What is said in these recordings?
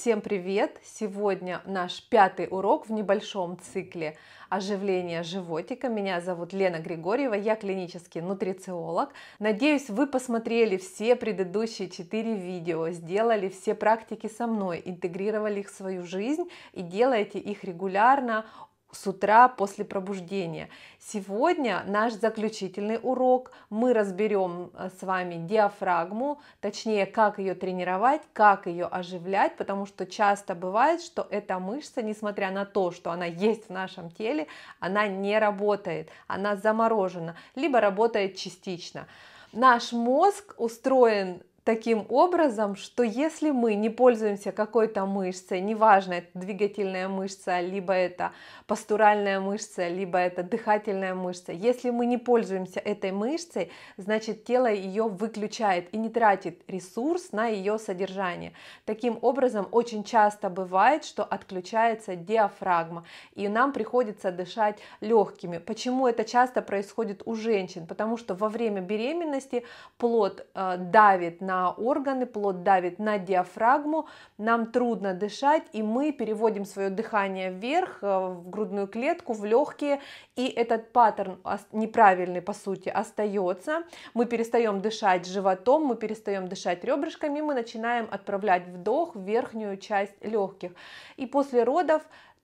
Всем привет! Сегодня наш пятый урок в небольшом цикле оживления животика. Меня зовут Лена Григорьева, я клинический нутрициолог. Надеюсь, вы посмотрели все предыдущие четыре видео, сделали все практики со мной, интегрировали их в свою жизнь и делаете их регулярно с утра после пробуждения. Сегодня наш заключительный урок. Мы разберем э, с вами диафрагму, точнее, как ее тренировать, как ее оживлять, потому что часто бывает, что эта мышца, несмотря на то, что она есть в нашем теле, она не работает, она заморожена, либо работает частично. Наш мозг устроен таким образом, что если мы не пользуемся какой-то мышцей, неважно, это двигательная мышца, либо это постуральная мышца, либо это дыхательная мышца, если мы не пользуемся этой мышцей, значит тело ее выключает и не тратит ресурс на ее содержание. Таким образом, очень часто бывает, что отключается диафрагма, и нам приходится дышать легкими. Почему это часто происходит у женщин? Потому что во время беременности плод э, давит на органы, плод давит на диафрагму, нам трудно дышать, и мы переводим свое дыхание вверх, э, в грудную клетку, в легкие, и этот паттерн неправильный, по сути, остается. Мы перестаем дышать животом, мы перестаем дышать ребрышками, мы начинаем отправлять вдох в верхнюю часть легких. И после родов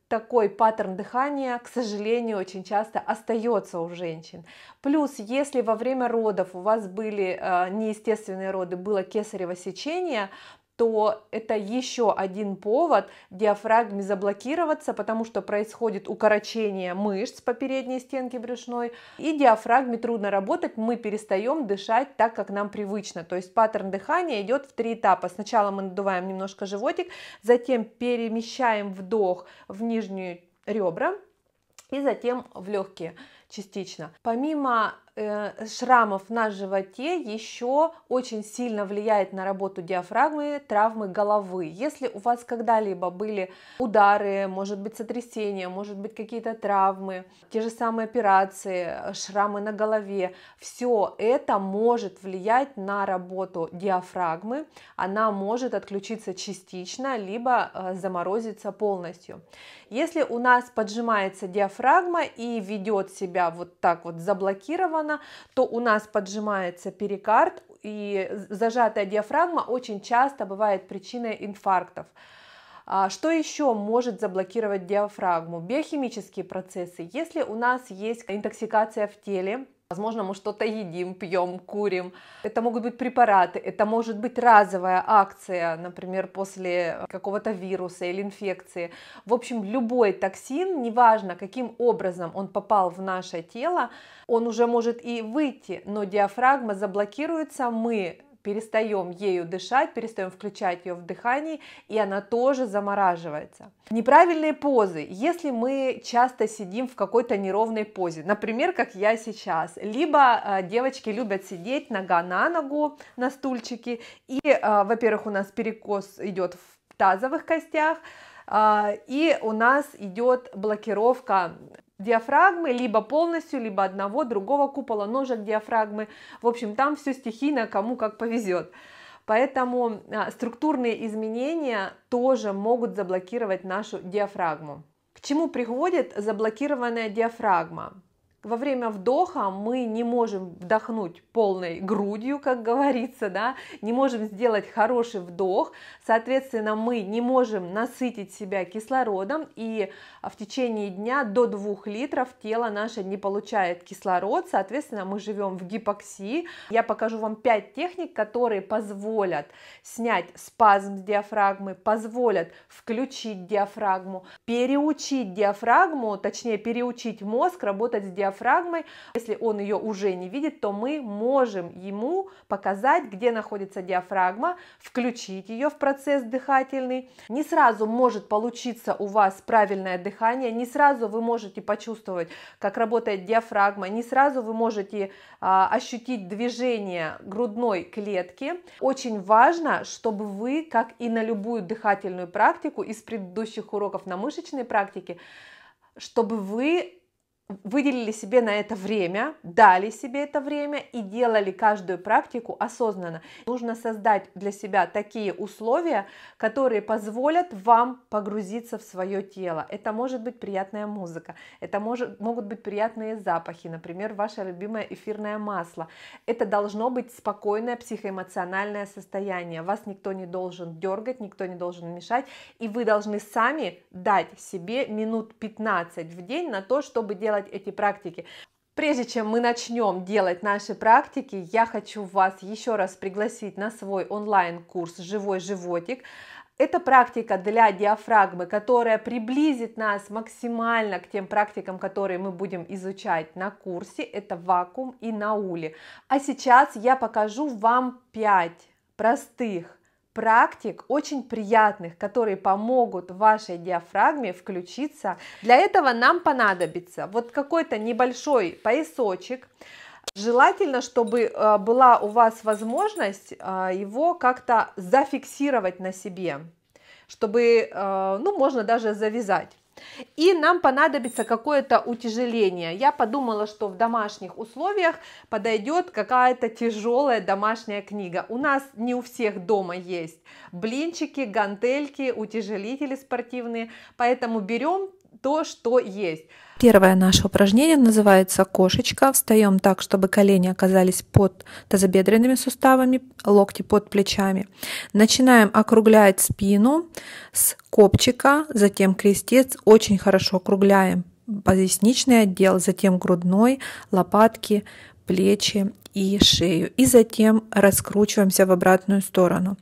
такой паттерн дыхания, к сожалению, очень часто остается у женщин. Плюс, если во время родов у вас были э, неестественные роды, было кесарево сечение, то это еще один повод диафрагме заблокироваться, потому что происходит укорочение мышц по передней стенке брюшной, и диафрагме трудно работать, мы перестаем дышать так, как нам привычно. То есть паттерн дыхания идет в три этапа. Сначала мы надуваем немножко животик, затем перемещаем вдох в нижнюю ребра, и затем в легкие частично. Помимо Э, шрамов на животе еще очень сильно влияет на работу диафрагмы травмы головы. Если у вас когда-либо были удары, может быть сотрясения, может быть какие-то травмы, те же самые операции, шрамы на голове, все это может влиять на работу диафрагмы. Она может отключиться частично, либо э, заморозиться полностью. Если у нас поджимается диафрагма и ведет себя вот так вот заблокированно, сделано, то у нас поджимается перикард, и зажатая диафрагма очень часто бывает причиной инфарктов. А, что еще может заблокировать диафрагму? Биохимические процессы. Если у нас есть интоксикация в теле, Возможно, мы что-то едим, пьем, курим. Это могут быть препараты, это может быть разовая акция, например, после э, какого-то вируса или инфекции. В общем, любой токсин, неважно каким образом он попал в наше тело, он уже может и выйти, но диафрагма заблокируется, мы перестаем ею дышать, перестаем включать ее в дыхании, и она тоже замораживается. Неправильные позы. Если мы часто сидим в какой-то неровной позе, например, как я сейчас, либо а, девочки любят сидеть нога на ногу на стульчике, и, а, во-первых, у нас перекос идет в тазовых костях, а, и у нас идет блокировка диафрагмы, либо полностью, либо одного другого купола ножек диафрагмы. В общем, там все стихийно, кому как повезет. Поэтому а, структурные изменения тоже могут заблокировать нашу диафрагму. К чему приводит заблокированная диафрагма? во время вдоха мы не можем вдохнуть полной грудью, как говорится, да, не можем сделать хороший вдох, соответственно, мы не можем насытить себя кислородом, и а, в течение дня до 2 литров тело наше не получает кислород, соответственно, мы живем в гипоксии. Я покажу вам 5 техник, которые позволят снять спазм с диафрагмы, позволят включить диафрагму, переучить диафрагму, точнее, переучить мозг работать с диафрагмой, диафрагмой. Если он ее уже не видит, то мы можем ему показать, где находится диафрагма, включить ее в процесс дыхательный. Не сразу может получиться у вас правильное дыхание, не сразу вы можете почувствовать, как работает диафрагма, не сразу вы можете а, ощутить движение грудной клетки. Очень важно, чтобы вы, как и на любую дыхательную практику из предыдущих уроков на мышечной практике, чтобы вы выделили себе на это время, дали себе это время и делали каждую практику осознанно. Нужно создать для себя такие условия, которые позволят вам погрузиться в свое тело. Это может быть приятная музыка, это может, могут быть приятные запахи, например, ваше любимое эфирное масло. Это должно быть спокойное психоэмоциональное состояние. Вас никто не должен дергать, никто не должен мешать, и вы должны сами дать себе минут 15 в день на то, чтобы делать делать эти практики. Прежде чем мы начнем делать наши практики, я хочу вас еще раз пригласить на свой онлайн-курс «Живой животик». Это практика для диафрагмы, которая приблизит нас максимально к тем практикам, которые мы будем изучать на курсе. Это вакуум и наули. А сейчас я покажу вам 5 простых практик, очень приятных, которые помогут вашей диафрагме включиться. Для этого нам понадобится вот какой-то небольшой поясочек, Желательно, чтобы э, была у вас возможность э, его как-то зафиксировать на себе, чтобы, э, ну, можно даже завязать и нам понадобится какое-то утяжеление. Я подумала, что в домашних условиях подойдет какая-то тяжелая домашняя книга. У нас не у всех дома есть блинчики, гантельки, утяжелители спортивные, поэтому берем то, что есть. Первое наше упражнение называется кошечка. Встаем так, чтобы колени оказались под тазобедренными суставами, локти под плечами. Начинаем округлять спину с копчика, затем крестец. Очень хорошо округляем поясничный отдел, затем грудной, лопатки, плечи и шею. И затем раскручиваемся в обратную сторону.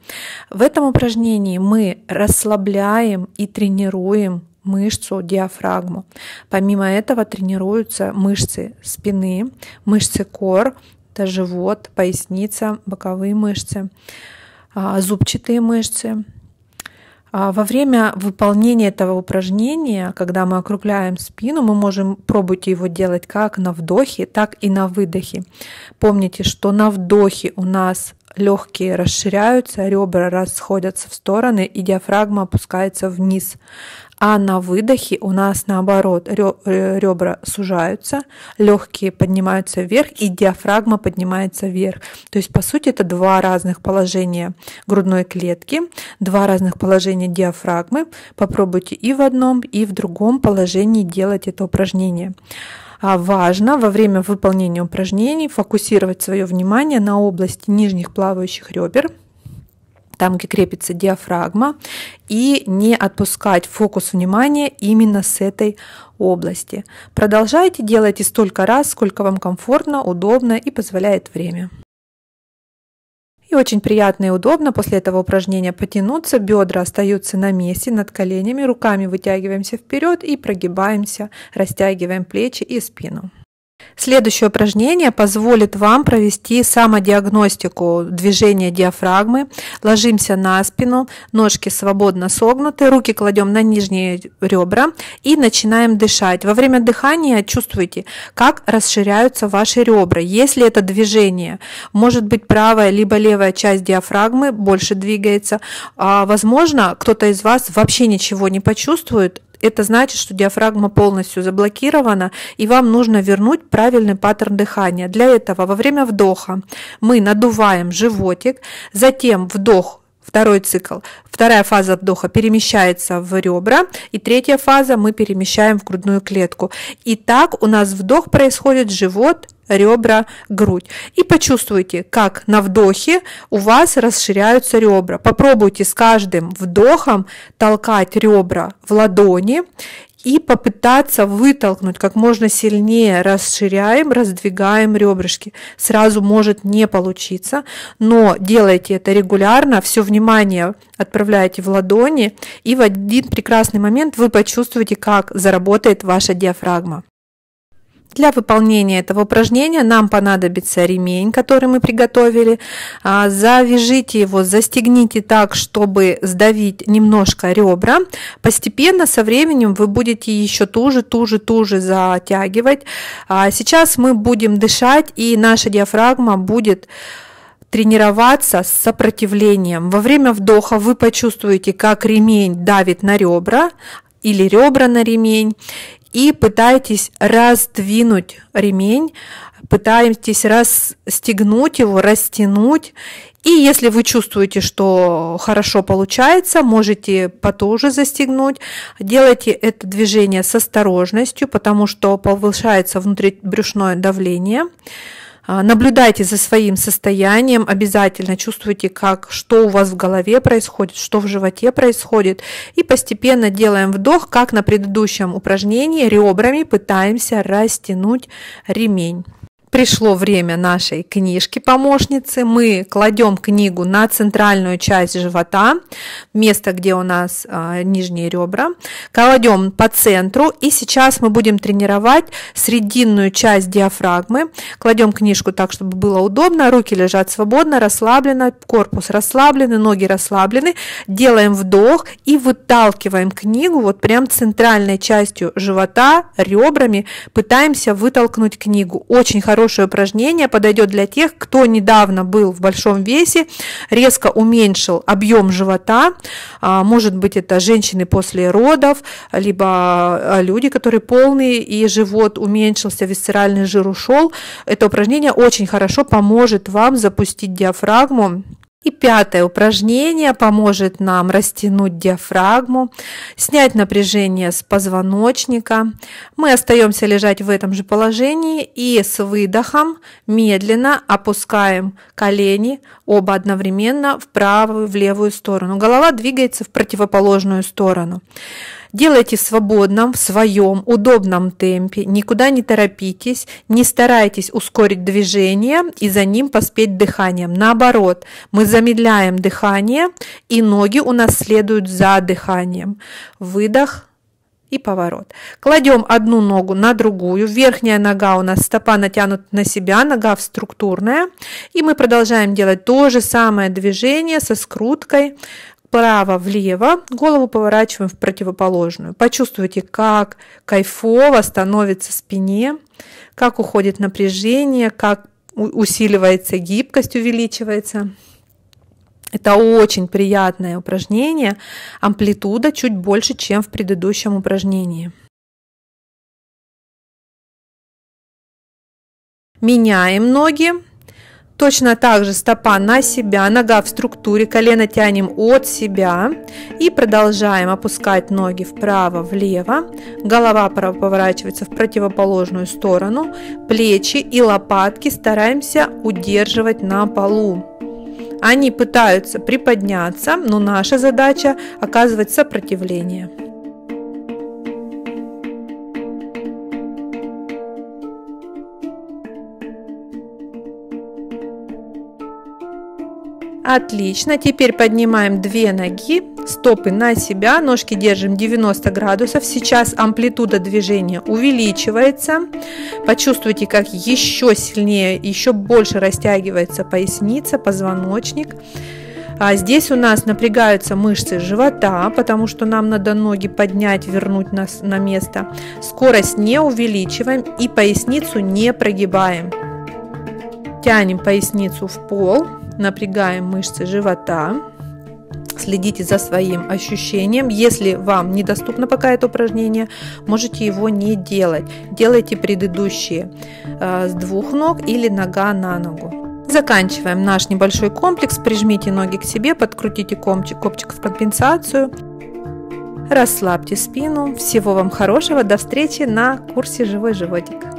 В этом упражнении мы расслабляем и тренируем мышцу диафрагму. Помимо этого тренируются мышцы спины, мышцы кор, это живот, поясница, боковые мышцы, а, зубчатые мышцы. А, во время выполнения этого упражнения, когда мы округляем спину, мы можем пробовать его делать как на вдохе, так и на выдохе. Помните, что на вдохе у нас легкие расширяются, ребра расходятся в стороны и диафрагма опускается вниз а на выдохе у нас наоборот э, ребра сужаются, легкие поднимаются вверх и диафрагма поднимается вверх. То есть, по сути, это два разных положения грудной клетки, два разных положения диафрагмы. Попробуйте и в одном, и в другом положении делать это упражнение. А важно во время выполнения упражнений фокусировать свое внимание на области нижних плавающих ребер – там, где крепится диафрагма, и не отпускать фокус внимания именно с этой области. Продолжайте, делать делайте столько раз, сколько вам комфортно, удобно и позволяет время. И очень приятно и удобно после этого упражнения потянуться, бедра остаются на месте над коленями, руками вытягиваемся вперед и прогибаемся, растягиваем плечи и спину. Следующее упражнение позволит вам провести самодиагностику движения диафрагмы. Ложимся на спину, ножки свободно согнуты, руки кладем на нижние ребра и начинаем дышать. Во время дыхания чувствуйте, как расширяются ваши ребра. Если это движение, может быть правая либо левая часть диафрагмы больше двигается, а возможно кто-то из вас вообще ничего не почувствует, это значит, что диафрагма полностью заблокирована, и вам нужно вернуть правильный паттерн дыхания. Для этого во время вдоха мы надуваем животик, затем вдох второй цикл. Вторая фаза вдоха перемещается в ребра, и третья фаза мы перемещаем в грудную клетку. И так у нас вдох происходит живот, ребра, грудь. И почувствуйте, как на вдохе у вас расширяются ребра. Попробуйте с каждым вдохом толкать ребра в ладони и попытаться вытолкнуть как можно сильнее. Расширяем, раздвигаем ребрышки. Сразу может не получиться, но делайте это регулярно, все внимание отправляете в ладони, и в один прекрасный момент вы почувствуете, как заработает ваша диафрагма. Для выполнения этого упражнения нам понадобится ремень, который мы приготовили. А, завяжите его, застегните так, чтобы сдавить немножко ребра. Постепенно со временем вы будете еще туже, туже, туже затягивать. А, сейчас мы будем дышать и наша диафрагма будет тренироваться с сопротивлением. Во время вдоха вы почувствуете, как ремень давит на ребра или ребра на ремень и пытаетесь раздвинуть ремень, пытаетесь расстегнуть его, растянуть. И если вы чувствуете, что хорошо получается, можете потуже застегнуть. Делайте это движение с осторожностью, потому что повышается внутрибрюшное давление. давление а, наблюдайте за своим состоянием, обязательно чувствуйте, как, что у вас в голове происходит, что в животе происходит. И постепенно делаем вдох, как на предыдущем упражнении, ребрами пытаемся растянуть ремень пришло время нашей книжки-помощницы. Мы кладем книгу на центральную часть живота, место, где у нас э, нижние ребра, кладем по центру, и сейчас мы будем тренировать срединную часть диафрагмы. Кладем книжку так, чтобы было удобно, руки лежат свободно, расслабленно, корпус расслаблены, ноги расслаблены. Делаем вдох и выталкиваем книгу вот прям центральной частью живота, ребрами, пытаемся вытолкнуть книгу. Очень хорошо хорошее упражнение, подойдет для тех, кто недавно был в большом весе, резко уменьшил объем живота, а, может быть это женщины после родов, либо а, люди, которые полные и живот уменьшился, висцеральный жир ушел. Это упражнение очень хорошо поможет вам запустить диафрагму и пятое упражнение поможет нам растянуть диафрагму, снять напряжение с позвоночника. Мы остаемся лежать в этом же положении и с выдохом медленно опускаем колени оба одновременно в правую, в левую сторону. Голова двигается в противоположную сторону. Делайте в свободном, в своем, удобном темпе, никуда не торопитесь, не старайтесь ускорить движение и за ним поспеть дыханием. Наоборот, мы замедляем дыхание, и ноги у нас следуют за дыханием. Выдох, и поворот. Кладем одну ногу на другую, верхняя нога у нас стопа натянута на себя, нога в структурная, и мы продолжаем делать то же самое движение со скруткой вправо-влево, голову поворачиваем в противоположную. Почувствуйте, как кайфово становится спине, как уходит напряжение, как усиливается гибкость, увеличивается. Это очень приятное упражнение. Амплитуда чуть больше, чем в предыдущем упражнении. Меняем ноги. Точно так же стопа на себя, нога в структуре, колено тянем от себя и продолжаем опускать ноги вправо-влево. Голова поворачивается в противоположную сторону, плечи и лопатки стараемся удерживать на полу. Они пытаются приподняться, но наша задача оказывать сопротивление. Отлично. Теперь поднимаем две ноги, стопы на себя, ножки держим 90 градусов. Сейчас амплитуда движения увеличивается. Почувствуйте, как еще сильнее, еще больше растягивается поясница, позвоночник. А здесь у нас напрягаются мышцы живота, потому что нам надо ноги поднять, вернуть нас на место. Скорость не увеличиваем и поясницу не прогибаем. Тянем поясницу в пол напрягаем мышцы живота, следите за своим ощущением. Если вам недоступно пока это упражнение, можете его не делать. Делайте предыдущие э, с двух ног или нога на ногу. Заканчиваем наш небольшой комплекс. Прижмите ноги к себе, подкрутите комчик, копчик в компенсацию. Расслабьте спину. Всего вам хорошего. До встречи на курсе «Живой животик».